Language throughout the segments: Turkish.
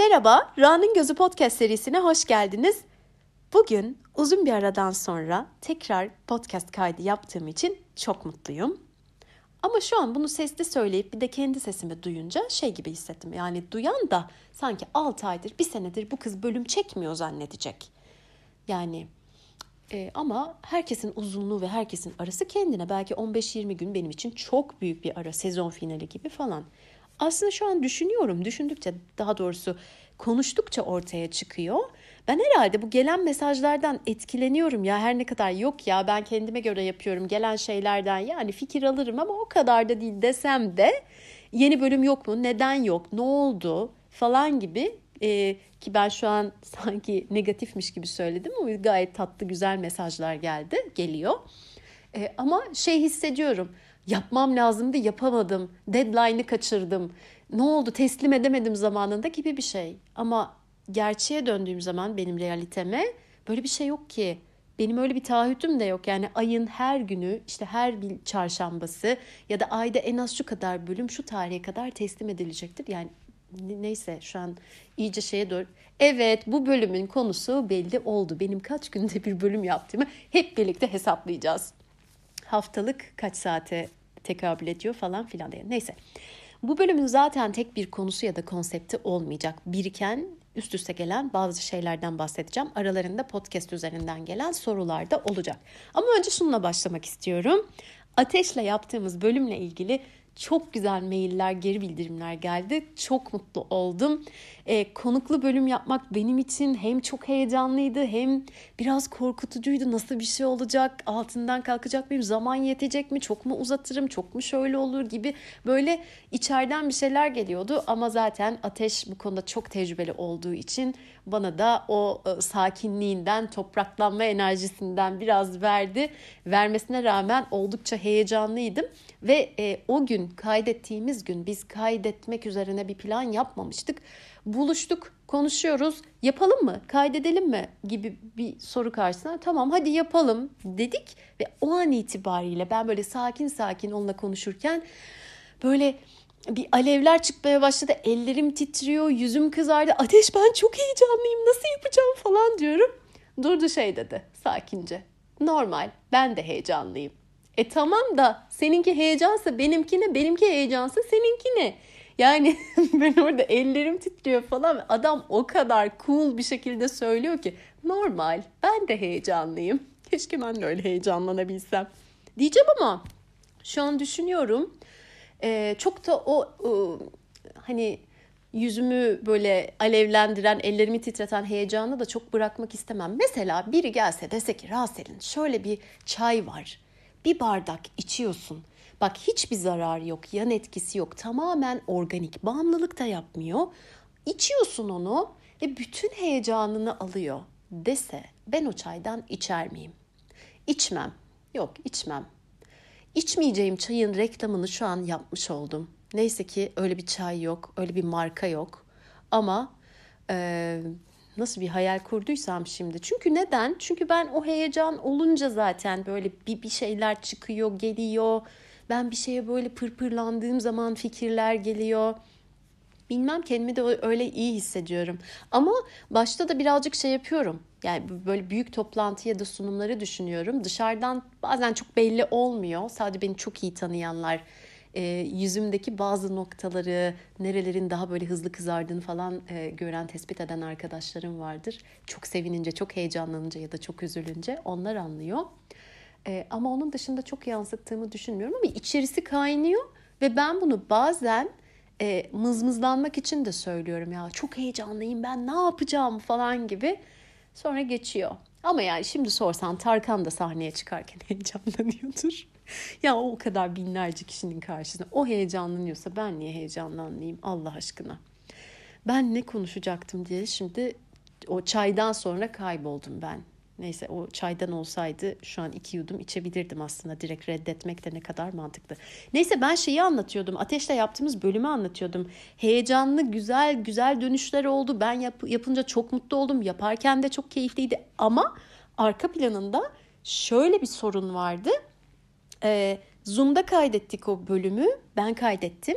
Merhaba, Ra'nın Gözü Podcast serisine hoş geldiniz. Bugün uzun bir aradan sonra tekrar podcast kaydı yaptığım için çok mutluyum. Ama şu an bunu sesli söyleyip bir de kendi sesimi duyunca şey gibi hissettim. Yani duyan da sanki 6 aydır, 1 senedir bu kız bölüm çekmiyor zannedecek. Yani e, ama herkesin uzunluğu ve herkesin arası kendine. Belki 15-20 gün benim için çok büyük bir ara sezon finali gibi falan aslında şu an düşünüyorum. Düşündükçe daha doğrusu konuştukça ortaya çıkıyor. Ben herhalde bu gelen mesajlardan etkileniyorum ya her ne kadar yok ya ben kendime göre yapıyorum gelen şeylerden yani fikir alırım ama o kadar da değil desem de yeni bölüm yok mu neden yok ne oldu falan gibi e, ki ben şu an sanki negatifmiş gibi söyledim ama gayet tatlı güzel mesajlar geldi geliyor e, ama şey hissediyorum yapmam lazımdı yapamadım, deadline'ı kaçırdım, ne oldu teslim edemedim zamanında gibi bir şey. Ama gerçeğe döndüğüm zaman benim realiteme böyle bir şey yok ki. Benim öyle bir taahhütüm de yok. Yani ayın her günü işte her bir çarşambası ya da ayda en az şu kadar bölüm şu tarihe kadar teslim edilecektir. Yani neyse şu an iyice şeye doğru. Evet bu bölümün konusu belli oldu. Benim kaç günde bir bölüm yaptığımı hep birlikte hesaplayacağız. Haftalık kaç saate tekabül ediyor falan filan diye. Neyse. Bu bölümün zaten tek bir konusu ya da konsepti olmayacak. Biriken üst üste gelen bazı şeylerden bahsedeceğim. Aralarında podcast üzerinden gelen sorular da olacak. Ama önce şununla başlamak istiyorum. Ateşle yaptığımız bölümle ilgili çok güzel mailler, geri bildirimler geldi. Çok mutlu oldum. E, konuklu bölüm yapmak benim için hem çok heyecanlıydı hem biraz korkutucuydu. Nasıl bir şey olacak? Altından kalkacak mıyım? Zaman yetecek mi? Çok mu uzatırım? Çok mu şöyle olur gibi böyle içeriden bir şeyler geliyordu. Ama zaten Ateş bu konuda çok tecrübeli olduğu için bana da o e, sakinliğinden, topraklanma enerjisinden biraz verdi. Vermesine rağmen oldukça heyecanlıydım ve e, o gün kaydettiğimiz gün biz kaydetmek üzerine bir plan yapmamıştık. Buluştuk, konuşuyoruz. Yapalım mı? Kaydedelim mi? gibi bir soru karşısına tamam hadi yapalım dedik ve o an itibariyle ben böyle sakin sakin onunla konuşurken böyle bir alevler çıkmaya başladı. Ellerim titriyor, yüzüm kızardı. Ateş ben çok heyecanlıyım nasıl yapacağım falan diyorum. Durdu şey dedi sakince. Normal ben de heyecanlıyım. E tamam da seninki heyecansa benimki ne? Benimki heyecansa seninki ne? Yani ben orada ellerim titriyor falan. Adam o kadar cool bir şekilde söylüyor ki normal ben de heyecanlıyım. Keşke ben de öyle heyecanlanabilsem. Diyeceğim ama şu an düşünüyorum e, çok da o e, hani yüzümü böyle alevlendiren, ellerimi titreten heyecanı da çok bırakmak istemem. Mesela biri gelse dese ki Rasel'in şöyle bir çay var. Bir bardak içiyorsun. Bak hiçbir zararı yok, yan etkisi yok. Tamamen organik, bağımlılık da yapmıyor. İçiyorsun onu ve bütün heyecanını alıyor dese ben o çaydan içer miyim? İçmem. Yok içmem. İçmeyeceğim çayın reklamını şu an yapmış oldum. Neyse ki öyle bir çay yok, öyle bir marka yok. Ama e, nasıl bir hayal kurduysam şimdi. Çünkü neden? Çünkü ben o heyecan olunca zaten böyle bir, bir şeyler çıkıyor, geliyor. Ben bir şeye böyle pırpırlandığım zaman fikirler geliyor. Bilmem kendimi de öyle iyi hissediyorum. Ama başta da birazcık şey yapıyorum. Yani böyle büyük toplantı ya da sunumları düşünüyorum. Dışarıdan bazen çok belli olmuyor. Sadece beni çok iyi tanıyanlar e, yüzümdeki bazı noktaları, nerelerin daha böyle hızlı kızardığını falan e, gören, tespit eden arkadaşlarım vardır. Çok sevinince, çok heyecanlanınca ya da çok üzülünce onlar anlıyor. E, ama onun dışında çok yansıttığımı düşünmüyorum ama içerisi kaynıyor ve ben bunu bazen e, mızmızlanmak için de söylüyorum ya çok heyecanlıyım ben ne yapacağım falan gibi. Sonra geçiyor. Ama yani şimdi sorsan Tarkan da sahneye çıkarken heyecanlanıyordur. ya o kadar binlerce kişinin karşısında o heyecanlanıyorsa ben niye heyecanlanmayayım Allah aşkına. Ben ne konuşacaktım diye şimdi o çaydan sonra kayboldum ben. Neyse o çaydan olsaydı şu an iki yudum içebilirdim aslında. Direkt reddetmek de ne kadar mantıklı. Neyse ben şeyi anlatıyordum. Ateşle yaptığımız bölümü anlatıyordum. Heyecanlı, güzel, güzel dönüşler oldu. Ben yap yapınca çok mutlu oldum. Yaparken de çok keyifliydi. Ama arka planında şöyle bir sorun vardı. Ee, Zoom'da kaydettik o bölümü. Ben kaydettim.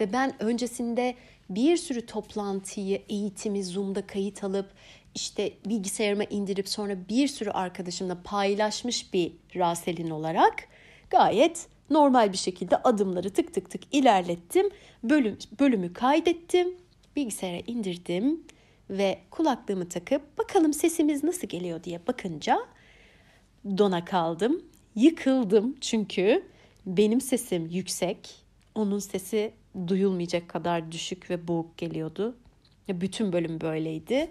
Ve ben öncesinde bir sürü toplantıyı, eğitimi Zoom'da kayıt alıp işte bilgisayarıma indirip sonra bir sürü arkadaşımla paylaşmış bir Raselin olarak gayet normal bir şekilde adımları tık tık tık ilerlettim. Bölüm, bölümü kaydettim, bilgisayara indirdim ve kulaklığımı takıp bakalım sesimiz nasıl geliyor diye bakınca dona kaldım. Yıkıldım çünkü benim sesim yüksek, onun sesi duyulmayacak kadar düşük ve boğuk geliyordu. Bütün bölüm böyleydi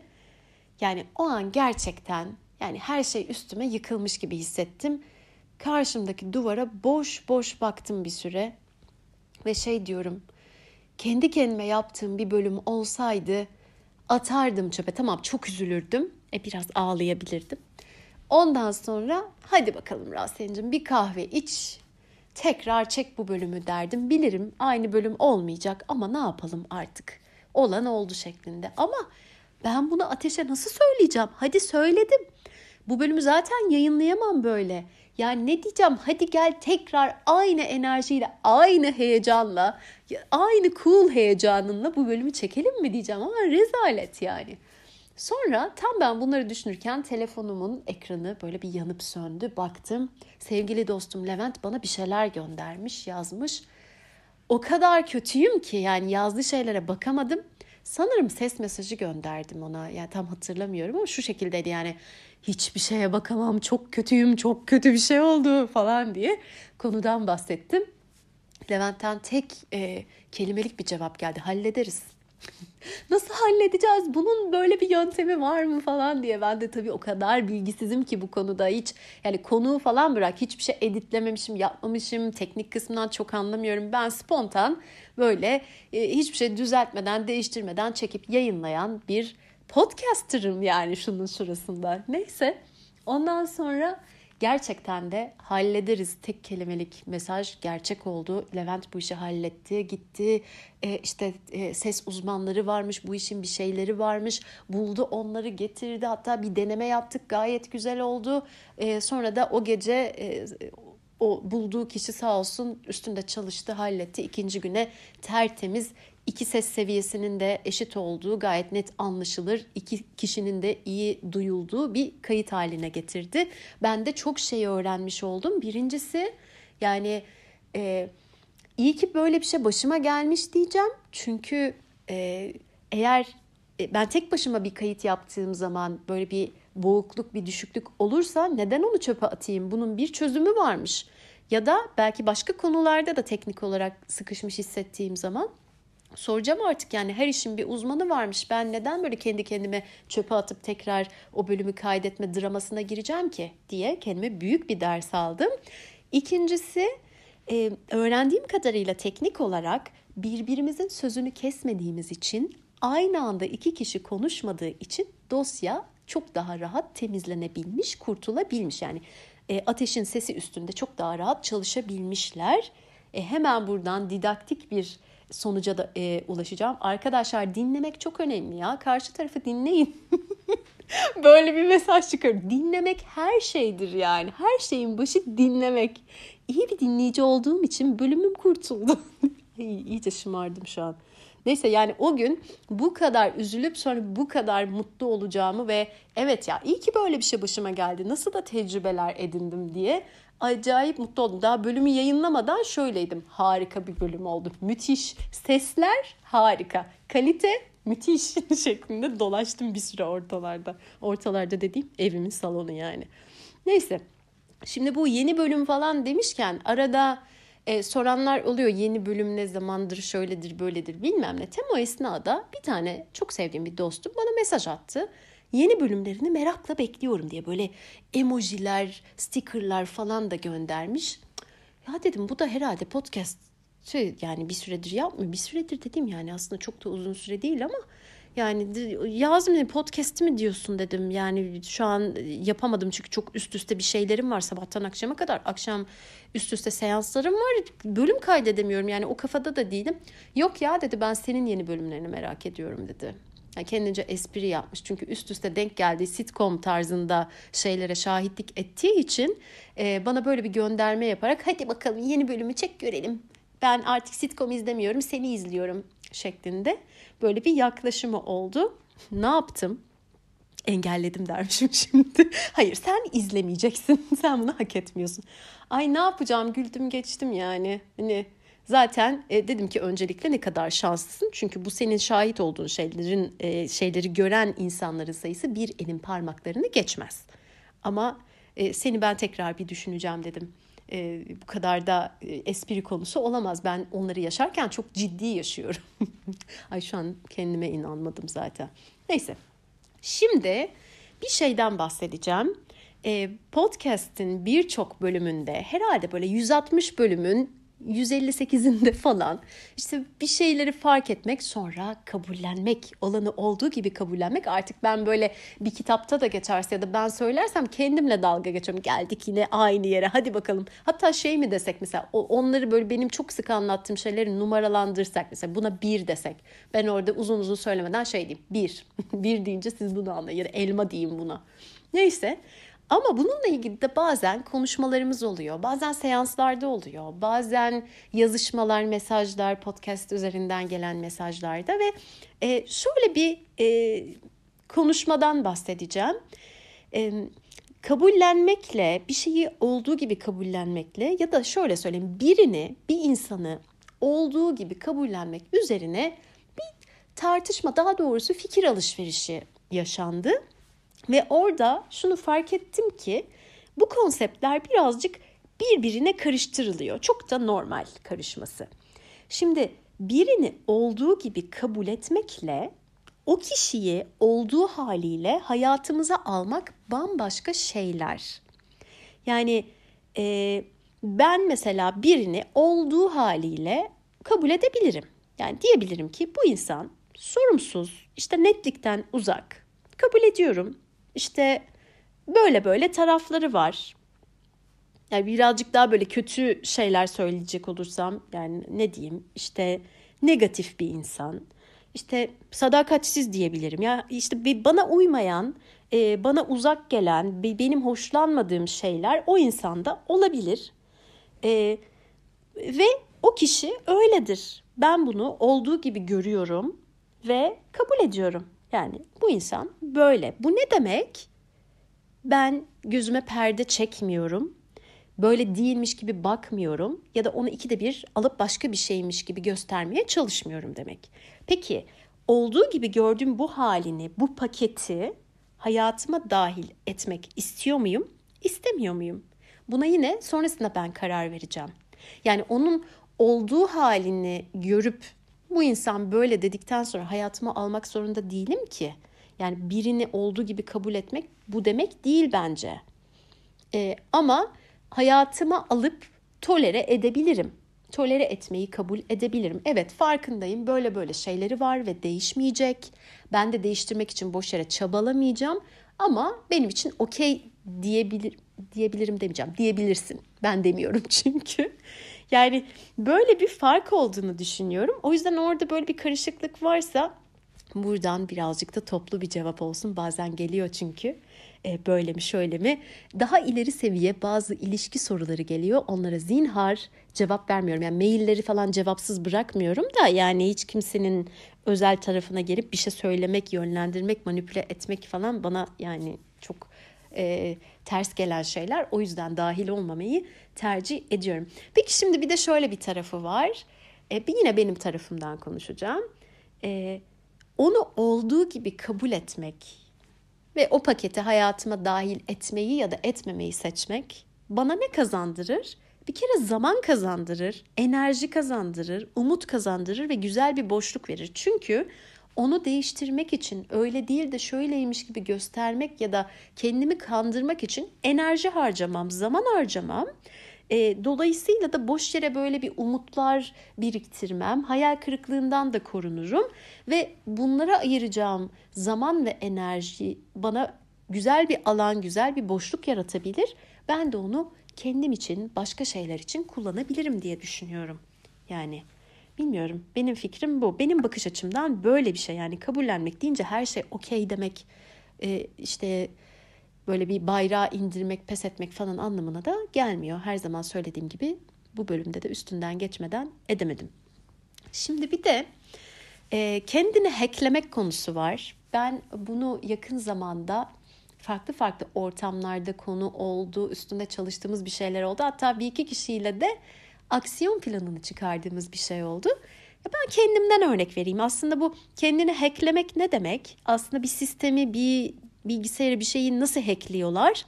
yani o an gerçekten yani her şey üstüme yıkılmış gibi hissettim. Karşımdaki duvara boş boş baktım bir süre ve şey diyorum. Kendi kendime yaptığım bir bölüm olsaydı atardım çöpe. Tamam çok üzülürdüm. E biraz ağlayabilirdim. Ondan sonra hadi bakalım Rasen'cim bir kahve iç. Tekrar çek bu bölümü derdim. Bilirim aynı bölüm olmayacak ama ne yapalım artık. Olan oldu şeklinde. Ama ben bunu ateşe nasıl söyleyeceğim? Hadi söyledim. Bu bölümü zaten yayınlayamam böyle. Yani ne diyeceğim? Hadi gel tekrar aynı enerjiyle, aynı heyecanla, aynı cool heyecanınla bu bölümü çekelim mi diyeceğim ama rezalet yani. Sonra tam ben bunları düşünürken telefonumun ekranı böyle bir yanıp söndü. Baktım sevgili dostum Levent bana bir şeyler göndermiş, yazmış. O kadar kötüyüm ki yani yazdığı şeylere bakamadım sanırım ses mesajı gönderdim ona. Yani tam hatırlamıyorum ama şu şekildeydi yani hiçbir şeye bakamam, çok kötüyüm, çok kötü bir şey oldu falan diye konudan bahsettim. Levent'ten tek e, kelimelik bir cevap geldi. Hallederiz. Nasıl halledeceğiz? Bunun böyle bir yöntemi var mı falan diye ben de tabii o kadar bilgisizim ki bu konuda hiç yani konuğu falan bırak hiçbir şey editlememişim, yapmamışım. Teknik kısmından çok anlamıyorum. Ben spontan böyle e, hiçbir şey düzeltmeden, değiştirmeden çekip yayınlayan bir podcaster'ım yani şunun şurasında. Neyse ondan sonra Gerçekten de hallederiz tek kelimelik mesaj gerçek oldu. Levent bu işi halletti, gitti. E, işte e, ses uzmanları varmış, bu işin bir şeyleri varmış. Buldu onları getirdi. Hatta bir deneme yaptık gayet güzel oldu. E, sonra da o gece e, o bulduğu kişi sağ olsun üstünde çalıştı, halletti. İkinci güne tertemiz iki ses seviyesinin de eşit olduğu gayet net anlaşılır. İki kişinin de iyi duyulduğu bir kayıt haline getirdi. Ben de çok şey öğrenmiş oldum. Birincisi yani e, iyi ki böyle bir şey başıma gelmiş diyeceğim. Çünkü e, eğer e, ben tek başıma bir kayıt yaptığım zaman böyle bir boğukluk, bir düşüklük olursa neden onu çöpe atayım? Bunun bir çözümü varmış. Ya da belki başka konularda da teknik olarak sıkışmış hissettiğim zaman soracağım artık yani her işin bir uzmanı varmış. Ben neden böyle kendi kendime çöpe atıp tekrar o bölümü kaydetme dramasına gireceğim ki diye kendime büyük bir ders aldım. İkincisi e, öğrendiğim kadarıyla teknik olarak birbirimizin sözünü kesmediğimiz için aynı anda iki kişi konuşmadığı için dosya çok daha rahat temizlenebilmiş, kurtulabilmiş. Yani e, ateşin sesi üstünde çok daha rahat çalışabilmişler. E, hemen buradan didaktik bir sonuca da e, ulaşacağım. Arkadaşlar dinlemek çok önemli ya. Karşı tarafı dinleyin. Böyle bir mesaj çıkar. Dinlemek her şeydir yani. Her şeyin başı dinlemek. İyi bir dinleyici olduğum için bölümüm kurtuldu. İyice şımardım şu an. Neyse yani o gün bu kadar üzülüp sonra bu kadar mutlu olacağımı ve evet ya iyi ki böyle bir şey başıma geldi. Nasıl da tecrübeler edindim diye acayip mutlu oldum. Daha bölümü yayınlamadan şöyleydim. Harika bir bölüm oldu. Müthiş. Sesler harika. Kalite müthiş şeklinde dolaştım bir süre ortalarda. Ortalarda dediğim evimin salonu yani. Neyse. Şimdi bu yeni bölüm falan demişken arada e, soranlar oluyor yeni bölüm ne zamandır şöyledir böyledir bilmem ne. Tem o esnada bir tane çok sevdiğim bir dostum bana mesaj attı. Yeni bölümlerini merakla bekliyorum diye böyle emojiler, stickerlar falan da göndermiş. Ya dedim bu da herhalde podcast şey yani bir süredir yapmıyor. Bir süredir dedim yani aslında çok da uzun süre değil ama yani yazdım podcast mi diyorsun dedim. Yani şu an yapamadım çünkü çok üst üste bir şeylerim var sabahtan akşama kadar. Akşam üst üste seanslarım var. Bölüm kaydedemiyorum yani o kafada da değilim. Yok ya dedi ben senin yeni bölümlerini merak ediyorum dedi. Yani kendince espri yapmış. Çünkü üst üste denk geldiği sitcom tarzında şeylere şahitlik ettiği için e, bana böyle bir gönderme yaparak hadi bakalım yeni bölümü çek görelim. Ben artık sitcom izlemiyorum seni izliyorum şeklinde böyle bir yaklaşımı oldu. Ne yaptım? engelledim dermişim şimdi. Hayır sen izlemeyeceksin. sen bunu hak etmiyorsun. Ay ne yapacağım güldüm geçtim yani. Hani Zaten e, dedim ki öncelikle ne kadar şanslısın çünkü bu senin şahit olduğun şeylerin e, şeyleri gören insanların sayısı bir elin parmaklarını geçmez. Ama e, seni ben tekrar bir düşüneceğim dedim. E, bu kadar da e, espri konusu olamaz. Ben onları yaşarken çok ciddi yaşıyorum. Ay şu an kendime inanmadım zaten. Neyse. Şimdi bir şeyden bahsedeceğim. E, podcast'in birçok bölümünde herhalde böyle 160 bölümün 158'inde falan işte bir şeyleri fark etmek sonra kabullenmek olanı olduğu gibi kabullenmek artık ben böyle bir kitapta da geçerse ya da ben söylersem kendimle dalga geçiyorum geldik yine aynı yere hadi bakalım hatta şey mi desek mesela onları böyle benim çok sık anlattığım şeyleri numaralandırsak mesela buna bir desek ben orada uzun uzun söylemeden şey diyeyim bir bir deyince siz bunu anlayın ya da elma diyeyim buna neyse ama bununla ilgili de bazen konuşmalarımız oluyor. Bazen seanslarda oluyor. Bazen yazışmalar, mesajlar, podcast üzerinden gelen mesajlarda ve e, şöyle bir e, konuşmadan bahsedeceğim. E, kabullenmekle, bir şeyi olduğu gibi kabullenmekle ya da şöyle söyleyeyim birini, bir insanı olduğu gibi kabullenmek üzerine bir tartışma daha doğrusu fikir alışverişi yaşandı. Ve orada şunu fark ettim ki bu konseptler birazcık birbirine karıştırılıyor. Çok da normal karışması. Şimdi birini olduğu gibi kabul etmekle o kişiyi olduğu haliyle hayatımıza almak bambaşka şeyler. Yani e, ben mesela birini olduğu haliyle kabul edebilirim. Yani diyebilirim ki bu insan sorumsuz, işte netlikten uzak. Kabul ediyorum. İşte böyle böyle tarafları var. Yani birazcık daha böyle kötü şeyler söyleyecek olursam yani ne diyeyim işte negatif bir insan. İşte sadakatsiz diyebilirim. Ya işte bir bana uymayan, e, bana uzak gelen, benim hoşlanmadığım şeyler o insanda olabilir. E, ve o kişi öyledir. Ben bunu olduğu gibi görüyorum ve kabul ediyorum. Yani bu insan böyle. Bu ne demek? Ben gözüme perde çekmiyorum. Böyle değilmiş gibi bakmıyorum ya da onu ikide bir alıp başka bir şeymiş gibi göstermeye çalışmıyorum demek. Peki olduğu gibi gördüğüm bu halini, bu paketi hayatıma dahil etmek istiyor muyum, istemiyor muyum? Buna yine sonrasında ben karar vereceğim. Yani onun olduğu halini görüp bu insan böyle dedikten sonra hayatıma almak zorunda değilim ki. Yani birini olduğu gibi kabul etmek bu demek değil bence. Ee, ama hayatıma alıp tolere edebilirim. Tolere etmeyi kabul edebilirim. Evet farkındayım böyle böyle şeyleri var ve değişmeyecek. Ben de değiştirmek için boş yere çabalamayacağım. Ama benim için okey diyebilir, diyebilirim demeyeceğim. Diyebilirsin. Ben demiyorum çünkü. Yani böyle bir fark olduğunu düşünüyorum. O yüzden orada böyle bir karışıklık varsa buradan birazcık da toplu bir cevap olsun. Bazen geliyor çünkü e, böyle mi şöyle mi daha ileri seviye bazı ilişki soruları geliyor onlara zinhar cevap vermiyorum yani mailleri falan cevapsız bırakmıyorum da yani hiç kimsenin özel tarafına gelip bir şey söylemek yönlendirmek manipüle etmek falan bana yani çok e, ters gelen şeyler o yüzden dahil olmamayı tercih ediyorum. Peki şimdi bir de şöyle bir tarafı var. E, bir yine benim tarafımdan konuşacağım. E, onu olduğu gibi kabul etmek ve o paketi hayatıma dahil etmeyi ya da etmemeyi seçmek bana ne kazandırır? Bir kere zaman kazandırır, enerji kazandırır, umut kazandırır ve güzel bir boşluk verir. Çünkü onu değiştirmek için öyle değil de şöyleymiş gibi göstermek ya da kendimi kandırmak için enerji harcamam, zaman harcamam. E, dolayısıyla da boş yere böyle bir umutlar biriktirmem, hayal kırıklığından da korunurum ve bunlara ayıracağım zaman ve enerji bana güzel bir alan, güzel bir boşluk yaratabilir. Ben de onu kendim için, başka şeyler için kullanabilirim diye düşünüyorum. Yani Bilmiyorum. Benim fikrim bu. Benim bakış açımdan böyle bir şey. Yani kabullenmek deyince her şey okey demek. Ee, işte böyle bir bayrağı indirmek, pes etmek falan anlamına da gelmiyor. Her zaman söylediğim gibi bu bölümde de üstünden geçmeden edemedim. Şimdi bir de e, kendini hacklemek konusu var. Ben bunu yakın zamanda farklı farklı ortamlarda konu oldu, üstünde çalıştığımız bir şeyler oldu. Hatta bir iki kişiyle de aksiyon planını çıkardığımız bir şey oldu. Ya ben kendimden örnek vereyim. Aslında bu kendini hacklemek ne demek? Aslında bir sistemi, bir bilgisayarı, bir şeyi nasıl hackliyorlar?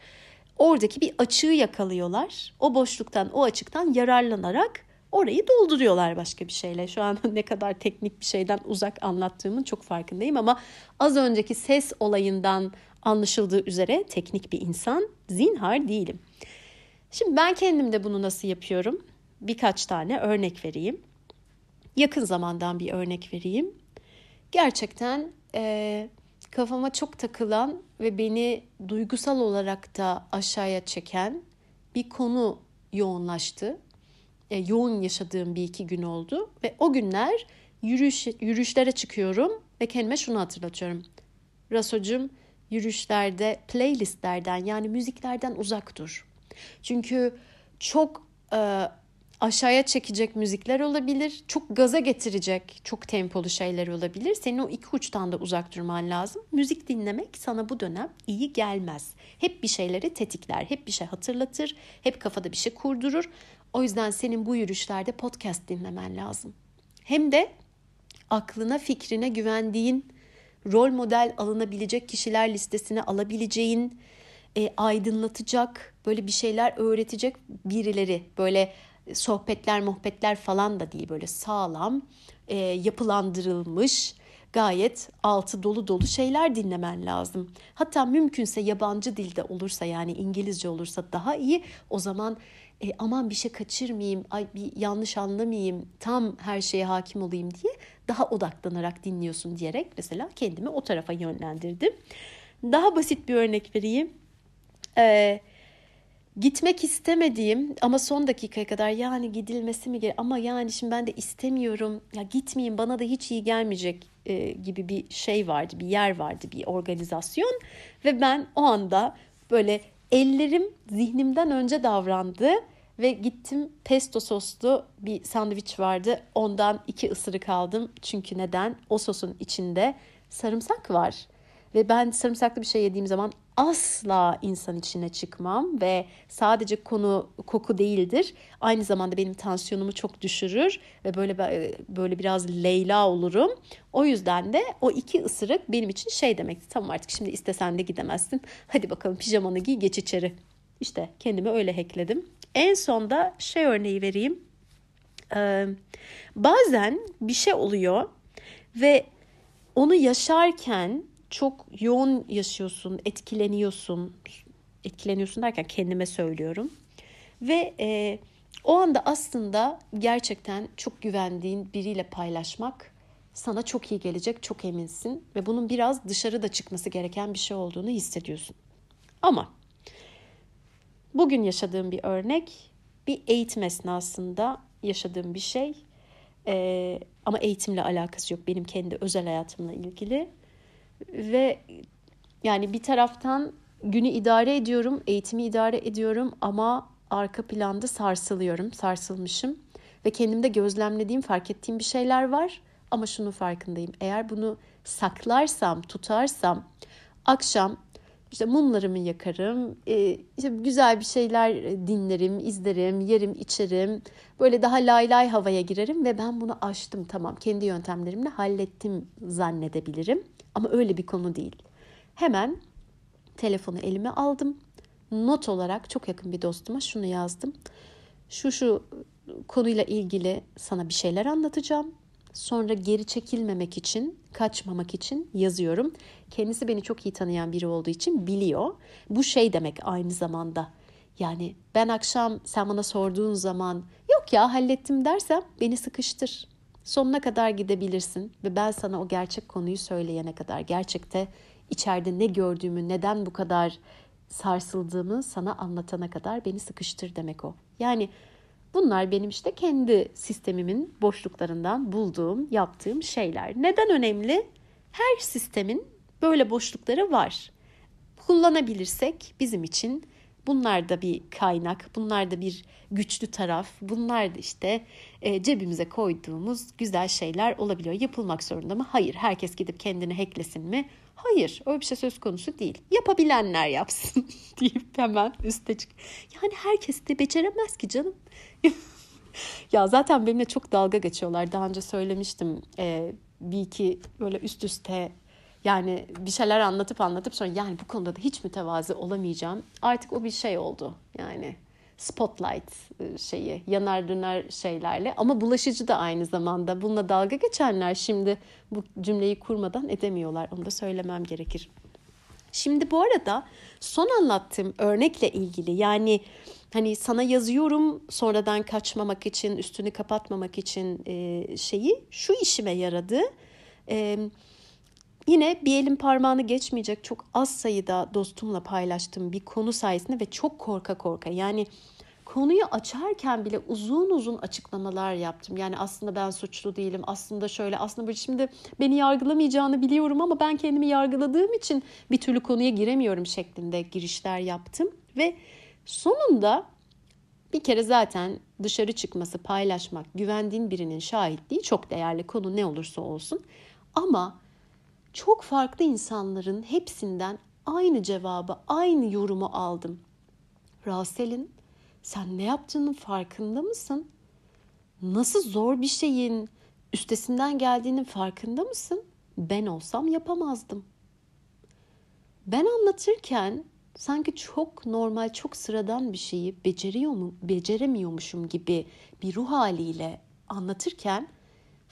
Oradaki bir açığı yakalıyorlar. O boşluktan, o açıktan yararlanarak orayı dolduruyorlar başka bir şeyle. Şu an ne kadar teknik bir şeyden uzak anlattığımın çok farkındayım ama az önceki ses olayından anlaşıldığı üzere teknik bir insan zinhar değilim. Şimdi ben kendim de bunu nasıl yapıyorum? birkaç tane örnek vereyim. Yakın zamandan bir örnek vereyim. Gerçekten e, kafama çok takılan ve beni duygusal olarak da aşağıya çeken bir konu yoğunlaştı. E, yoğun yaşadığım bir iki gün oldu ve o günler yürüyüş, yürüyüşlere çıkıyorum ve kendime şunu hatırlatıyorum. Rasocum yürüyüşlerde playlistlerden yani müziklerden uzak dur. Çünkü çok e, aşağıya çekecek müzikler olabilir. Çok gaza getirecek, çok tempolu şeyler olabilir. Senin o iki uçtan da uzak durman lazım. Müzik dinlemek sana bu dönem iyi gelmez. Hep bir şeyleri tetikler, hep bir şey hatırlatır, hep kafada bir şey kurdurur. O yüzden senin bu yürüyüşlerde podcast dinlemen lazım. Hem de aklına, fikrine güvendiğin, rol model alınabilecek kişiler listesine alabileceğin, e, aydınlatacak, böyle bir şeyler öğretecek birileri, böyle sohbetler muhbetler falan da değil böyle sağlam e, yapılandırılmış gayet altı dolu dolu şeyler dinlemen lazım. Hatta mümkünse yabancı dilde olursa yani İngilizce olursa daha iyi. O zaman e, aman bir şey kaçırmayayım, ay bir yanlış anlamayayım, tam her şeye hakim olayım diye daha odaklanarak dinliyorsun diyerek mesela kendimi o tarafa yönlendirdim. Daha basit bir örnek vereyim. Eee gitmek istemediğim ama son dakikaya kadar yani gidilmesi mi gerek ama yani şimdi ben de istemiyorum ya gitmeyeyim bana da hiç iyi gelmeyecek e, gibi bir şey vardı bir yer vardı bir organizasyon ve ben o anda böyle ellerim zihnimden önce davrandı ve gittim pesto soslu bir sandviç vardı ondan iki ısırık aldım çünkü neden o sosun içinde sarımsak var ve ben sarımsaklı bir şey yediğim zaman asla insan içine çıkmam ve sadece konu koku değildir. Aynı zamanda benim tansiyonumu çok düşürür ve böyle e, böyle biraz Leyla olurum. O yüzden de o iki ısırık benim için şey demekti. Tamam artık şimdi istesen de gidemezsin. Hadi bakalım pijamanı giy geç içeri. İşte kendimi öyle hackledim. En son da şey örneği vereyim. Ee, bazen bir şey oluyor ve onu yaşarken çok yoğun yaşıyorsun, etkileniyorsun. Etkileniyorsun derken kendime söylüyorum. Ve e, o anda aslında gerçekten çok güvendiğin biriyle paylaşmak sana çok iyi gelecek, çok eminsin ve bunun biraz dışarıda çıkması gereken bir şey olduğunu hissediyorsun. Ama bugün yaşadığım bir örnek, bir eğitim esnasında yaşadığım bir şey ee, ama eğitimle alakası yok, benim kendi özel hayatımla ilgili ve yani bir taraftan günü idare ediyorum, eğitimi idare ediyorum ama arka planda sarsılıyorum, sarsılmışım ve kendimde gözlemlediğim, fark ettiğim bir şeyler var ama şunu farkındayım. Eğer bunu saklarsam, tutarsam akşam işte mumlarımı yakarım, e, işte güzel bir şeyler dinlerim, izlerim, yerim, içerim. Böyle daha lay lay havaya girerim ve ben bunu aştım tamam. Kendi yöntemlerimle hallettim zannedebilirim. Ama öyle bir konu değil. Hemen telefonu elime aldım. Not olarak çok yakın bir dostuma şunu yazdım. Şu şu konuyla ilgili sana bir şeyler anlatacağım. Sonra geri çekilmemek için, kaçmamak için yazıyorum. Kendisi beni çok iyi tanıyan biri olduğu için biliyor. Bu şey demek aynı zamanda. Yani ben akşam sen bana sorduğun zaman yok ya hallettim dersem beni sıkıştır. Sonuna kadar gidebilirsin ve ben sana o gerçek konuyu söyleyene kadar gerçekte içeride ne gördüğümü, neden bu kadar sarsıldığımı sana anlatana kadar beni sıkıştır demek o. Yani bunlar benim işte kendi sistemimin boşluklarından bulduğum, yaptığım şeyler. Neden önemli? Her sistemin böyle boşlukları var. Kullanabilirsek bizim için Bunlar da bir kaynak, bunlar da bir güçlü taraf, bunlar da işte e, cebimize koyduğumuz güzel şeyler olabiliyor. Yapılmak zorunda mı? Hayır. Herkes gidip kendini heklesin mi? Hayır. Öyle bir şey söz konusu değil. Yapabilenler yapsın deyip hemen üste çık. Yani herkes de beceremez ki canım. ya zaten benimle çok dalga geçiyorlar. Daha önce söylemiştim. Ee, bir iki böyle üst üste yani bir şeyler anlatıp anlatıp sonra yani bu konuda da hiç mütevazi olamayacağım. Artık o bir şey oldu yani spotlight e, şeyi yanar döner şeylerle ama bulaşıcı da aynı zamanda bununla dalga geçenler şimdi bu cümleyi kurmadan edemiyorlar onu da söylemem gerekir. Şimdi bu arada son anlattığım örnekle ilgili yani hani sana yazıyorum sonradan kaçmamak için üstünü kapatmamak için e, şeyi şu işime yaradı. Ee, Yine bir elin parmağını geçmeyecek çok az sayıda dostumla paylaştığım bir konu sayesinde ve çok korka korka yani konuyu açarken bile uzun uzun açıklamalar yaptım. Yani aslında ben suçlu değilim. Aslında şöyle, aslında böyle şimdi beni yargılamayacağını biliyorum ama ben kendimi yargıladığım için bir türlü konuya giremiyorum şeklinde girişler yaptım ve sonunda bir kere zaten dışarı çıkması, paylaşmak, güvendiğin birinin şahitliği çok değerli konu ne olursa olsun. Ama çok farklı insanların hepsinden aynı cevabı, aynı yorumu aldım. Rasel'in sen ne yaptığının farkında mısın? Nasıl zor bir şeyin üstesinden geldiğinin farkında mısın? Ben olsam yapamazdım. Ben anlatırken sanki çok normal, çok sıradan bir şeyi beceriyor mu, beceremiyormuşum gibi bir ruh haliyle anlatırken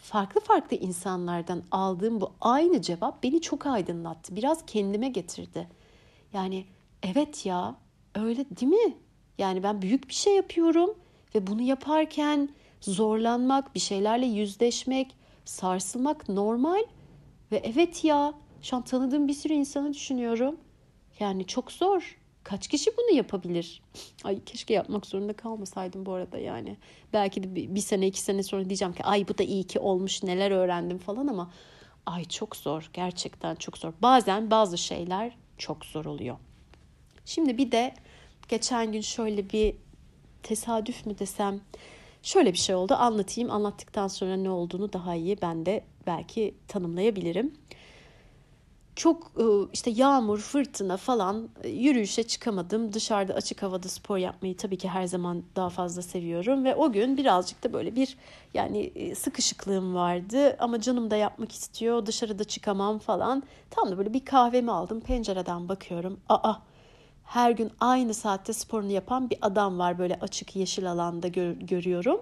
farklı farklı insanlardan aldığım bu aynı cevap beni çok aydınlattı. Biraz kendime getirdi. Yani evet ya öyle değil mi? Yani ben büyük bir şey yapıyorum ve bunu yaparken zorlanmak, bir şeylerle yüzleşmek, sarsılmak normal. Ve evet ya şu an tanıdığım bir sürü insanı düşünüyorum. Yani çok zor. Kaç kişi bunu yapabilir? Ay keşke yapmak zorunda kalmasaydım bu arada yani. Belki de bir, bir sene iki sene sonra diyeceğim ki ay bu da iyi ki olmuş neler öğrendim falan ama ay çok zor gerçekten çok zor. Bazen bazı şeyler çok zor oluyor. Şimdi bir de geçen gün şöyle bir tesadüf mü desem şöyle bir şey oldu anlatayım anlattıktan sonra ne olduğunu daha iyi ben de belki tanımlayabilirim çok e, işte yağmur, fırtına falan e, yürüyüşe çıkamadım. Dışarıda açık havada spor yapmayı tabii ki her zaman daha fazla seviyorum ve o gün birazcık da böyle bir yani e, sıkışıklığım vardı ama canım da yapmak istiyor. Dışarıda çıkamam falan. Tam da böyle bir kahvemi aldım. Pencereden bakıyorum. Aa her gün aynı saatte sporunu yapan bir adam var böyle açık yeşil alanda gör- görüyorum.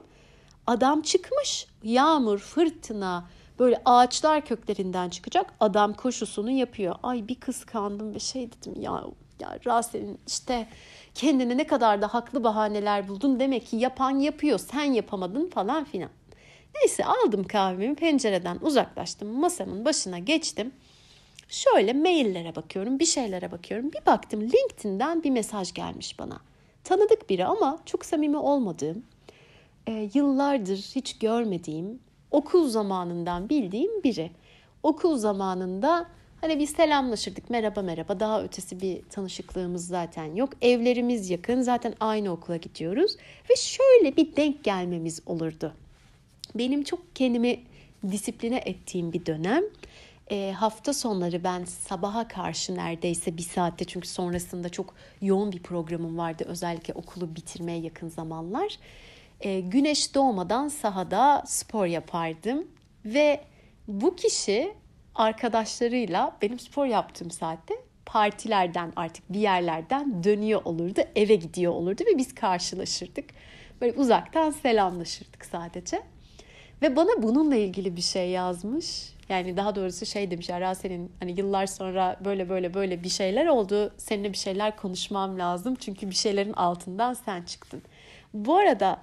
Adam çıkmış. Yağmur, fırtına, böyle ağaçlar köklerinden çıkacak adam koşusunu yapıyor. Ay bir kıskandım ve şey dedim ya ya Rasel'in işte kendine ne kadar da haklı bahaneler buldun demek ki yapan yapıyor sen yapamadın falan filan. Neyse aldım kahvemi pencereden uzaklaştım masamın başına geçtim. Şöyle maillere bakıyorum bir şeylere bakıyorum bir baktım LinkedIn'den bir mesaj gelmiş bana. Tanıdık biri ama çok samimi olmadığım, e, yıllardır hiç görmediğim okul zamanından bildiğim biri. Okul zamanında hani bir selamlaşırdık merhaba merhaba daha ötesi bir tanışıklığımız zaten yok. Evlerimiz yakın zaten aynı okula gidiyoruz ve şöyle bir denk gelmemiz olurdu. Benim çok kendimi disipline ettiğim bir dönem. E, hafta sonları ben sabaha karşı neredeyse bir saatte çünkü sonrasında çok yoğun bir programım vardı özellikle okulu bitirmeye yakın zamanlar e, güneş doğmadan sahada spor yapardım ve bu kişi arkadaşlarıyla benim spor yaptığım saatte partilerden artık bir yerlerden dönüyor olurdu, eve gidiyor olurdu ve biz karşılaşırdık. Böyle uzaktan selamlaşırdık sadece. Ve bana bununla ilgili bir şey yazmış. Yani daha doğrusu şey demiş ya senin hani yıllar sonra böyle böyle böyle bir şeyler oldu. Seninle bir şeyler konuşmam lazım. Çünkü bir şeylerin altından sen çıktın. Bu arada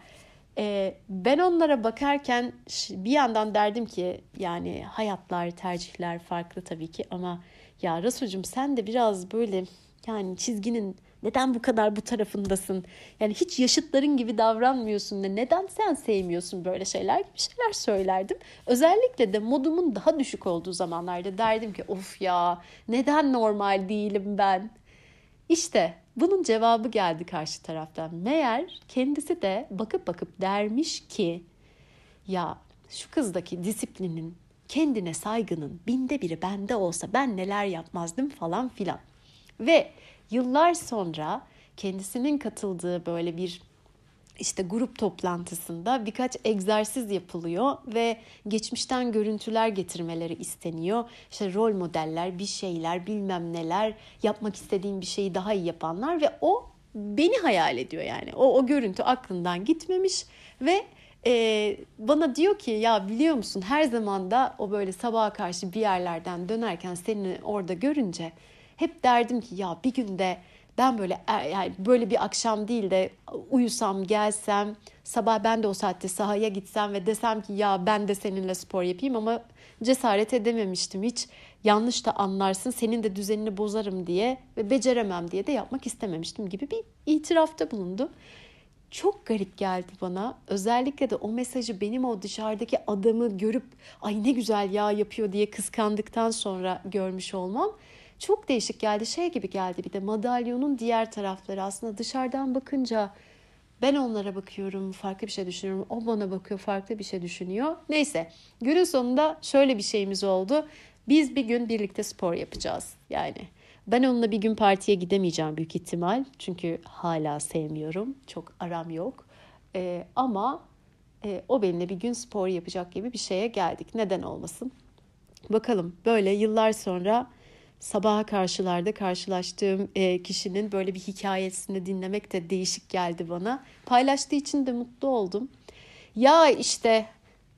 ee, ben onlara bakarken bir yandan derdim ki yani hayatlar, tercihler farklı tabii ki ama ya Rasucum sen de biraz böyle yani çizginin neden bu kadar bu tarafındasın? Yani hiç yaşıtların gibi davranmıyorsun da neden sen sevmiyorsun böyle şeyler gibi şeyler söylerdim. Özellikle de modumun daha düşük olduğu zamanlarda derdim ki of ya neden normal değilim ben? İşte bunun cevabı geldi karşı taraftan. Meğer kendisi de bakıp bakıp dermiş ki ya şu kızdaki disiplinin, kendine saygının binde biri bende olsa ben neler yapmazdım falan filan. Ve yıllar sonra kendisinin katıldığı böyle bir işte grup toplantısında birkaç egzersiz yapılıyor ve geçmişten görüntüler getirmeleri isteniyor. İşte rol modeller, bir şeyler, bilmem neler, yapmak istediğim bir şeyi daha iyi yapanlar ve o beni hayal ediyor yani. O, o görüntü aklından gitmemiş ve e, bana diyor ki ya biliyor musun her zaman da o böyle sabaha karşı bir yerlerden dönerken seni orada görünce hep derdim ki ya bir günde ben böyle er, yani böyle bir akşam değil de uyusam, gelsem, sabah ben de o saatte sahaya gitsem ve desem ki ya ben de seninle spor yapayım ama cesaret edememiştim hiç. Yanlış da anlarsın, senin de düzenini bozarım diye ve beceremem diye de yapmak istememiştim gibi bir itirafta bulundu çok garip geldi bana. Özellikle de o mesajı benim o dışarıdaki adamı görüp ay ne güzel ya yapıyor diye kıskandıktan sonra görmüş olmam çok değişik geldi şey gibi geldi bir de madalyonun diğer tarafları aslında dışarıdan bakınca ben onlara bakıyorum farklı bir şey düşünüyorum o bana bakıyor farklı bir şey düşünüyor. Neyse günün sonunda şöyle bir şeyimiz oldu biz bir gün birlikte spor yapacağız yani. Ben onunla bir gün partiye gidemeyeceğim büyük ihtimal. Çünkü hala sevmiyorum. Çok aram yok. Ee, ama e, o benimle bir gün spor yapacak gibi bir şeye geldik. Neden olmasın? Bakalım böyle yıllar sonra sabaha karşılarda karşılaştığım e, kişinin böyle bir hikayesini dinlemek de değişik geldi bana. Paylaştığı için de mutlu oldum. Ya işte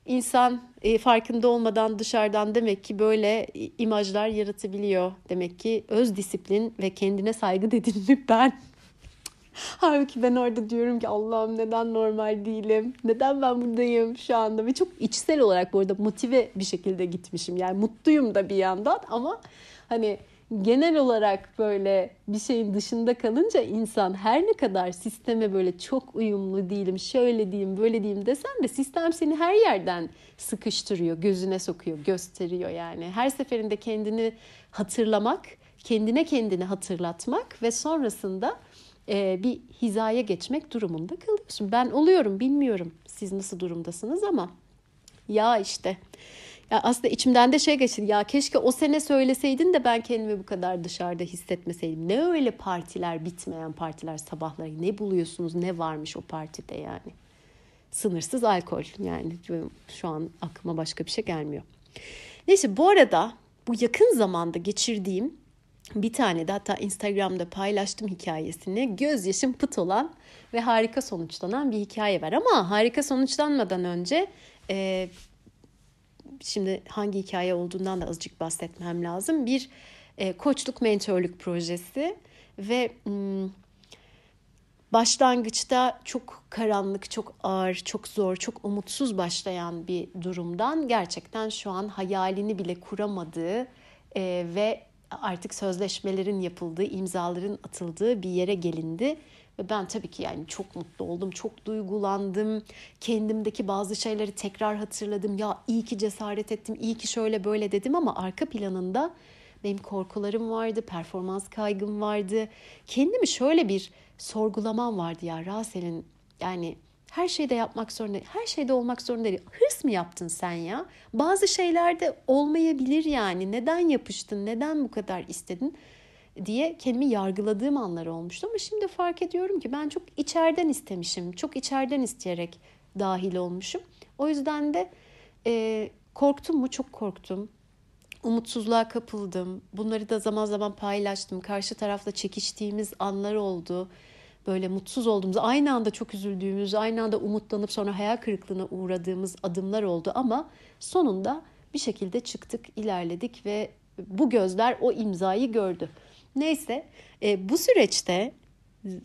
insan e, farkında olmadan dışarıdan demek ki böyle imajlar yaratabiliyor. Demek ki öz disiplin ve kendine saygı dediğimi ben Halbuki ben orada diyorum ki Allah'ım neden normal değilim? Neden ben buradayım şu anda? Ve çok içsel olarak bu arada motive bir şekilde gitmişim. Yani mutluyum da bir yandan ama hani genel olarak böyle bir şeyin dışında kalınca insan her ne kadar sisteme böyle çok uyumlu değilim, şöyle diyeyim, böyle diyeyim desen de sistem seni her yerden sıkıştırıyor, gözüne sokuyor, gösteriyor yani. Her seferinde kendini hatırlamak, kendine kendini hatırlatmak ve sonrasında bir hizaya geçmek durumunda kalıyorsun. Ben oluyorum bilmiyorum siz nasıl durumdasınız ama ya işte. Ya aslında içimden de şey geçti. Ya keşke o sene söyleseydin de ben kendimi bu kadar dışarıda hissetmeseydim. Ne öyle partiler, bitmeyen partiler sabahları. Ne buluyorsunuz, ne varmış o partide yani. Sınırsız alkol yani şu an aklıma başka bir şey gelmiyor. Neyse bu arada bu yakın zamanda geçirdiğim bir tane de hatta Instagram'da paylaştım hikayesini. Gözyaşım pıt olan ve harika sonuçlanan bir hikaye var. Ama harika sonuçlanmadan önce e, şimdi hangi hikaye olduğundan da azıcık bahsetmem lazım. Bir e, koçluk mentorluk projesi ve m, başlangıçta çok karanlık, çok ağır, çok zor, çok umutsuz başlayan bir durumdan gerçekten şu an hayalini bile kuramadığı e, ve artık sözleşmelerin yapıldığı, imzaların atıldığı bir yere gelindi. Ve ben tabii ki yani çok mutlu oldum, çok duygulandım. Kendimdeki bazı şeyleri tekrar hatırladım. Ya iyi ki cesaret ettim, iyi ki şöyle böyle dedim ama arka planında benim korkularım vardı, performans kaygım vardı. Kendimi şöyle bir sorgulamam vardı ya Rasel'in yani her şeyde yapmak zorunda, her şeyde olmak zorunda değil. Hırs mı yaptın sen ya? Bazı şeylerde olmayabilir yani. Neden yapıştın? Neden bu kadar istedin? diye kendimi yargıladığım anlar olmuştu ama şimdi fark ediyorum ki ben çok içeriden istemişim. Çok içeriden isteyerek dahil olmuşum. O yüzden de e, korktum mu? Çok korktum. Umutsuzluğa kapıldım. Bunları da zaman zaman paylaştım. Karşı tarafla çekiştiğimiz anlar oldu böyle mutsuz olduğumuz, aynı anda çok üzüldüğümüz, aynı anda umutlanıp sonra hayal kırıklığına uğradığımız adımlar oldu ama sonunda bir şekilde çıktık, ilerledik ve bu gözler o imzayı gördü. Neyse e, bu süreçte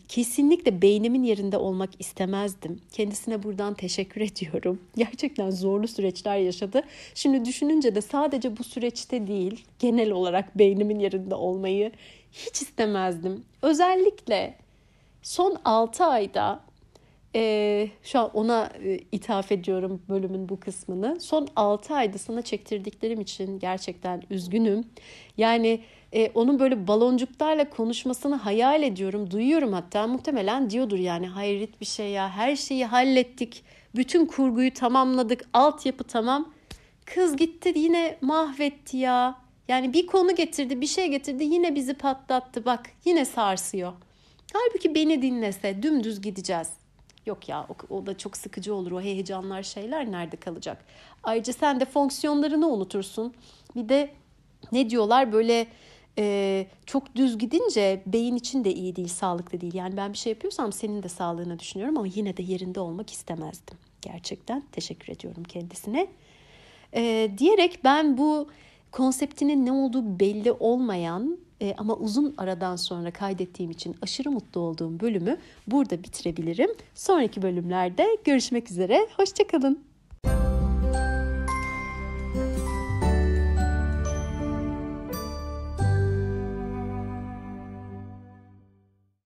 kesinlikle beynimin yerinde olmak istemezdim. Kendisine buradan teşekkür ediyorum. Gerçekten zorlu süreçler yaşadı. Şimdi düşününce de sadece bu süreçte değil, genel olarak beynimin yerinde olmayı hiç istemezdim. Özellikle son 6 ayda e, şu an ona e, ithaf ediyorum bölümün bu kısmını. Son 6 ayda sana çektirdiklerim için gerçekten üzgünüm. Yani e, onun böyle baloncuklarla konuşmasını hayal ediyorum, duyuyorum hatta muhtemelen diyordur yani hayret bir şey ya her şeyi hallettik, bütün kurguyu tamamladık, altyapı tamam. Kız gitti yine mahvetti ya. Yani bir konu getirdi, bir şey getirdi yine bizi patlattı bak yine sarsıyor.'' Halbuki beni dinlese dümdüz gideceğiz. Yok ya o, o da çok sıkıcı olur o heyecanlar şeyler nerede kalacak. Ayrıca sen de fonksiyonlarını unutursun. Bir de ne diyorlar böyle e, çok düz gidince beyin için de iyi değil sağlıklı değil. Yani ben bir şey yapıyorsam senin de sağlığını düşünüyorum ama yine de yerinde olmak istemezdim. Gerçekten teşekkür ediyorum kendisine. E, diyerek ben bu konseptinin ne olduğu belli olmayan e, ama uzun aradan sonra kaydettiğim için aşırı mutlu olduğum bölümü burada bitirebilirim. Sonraki bölümlerde görüşmek üzere. Hoşçakalın.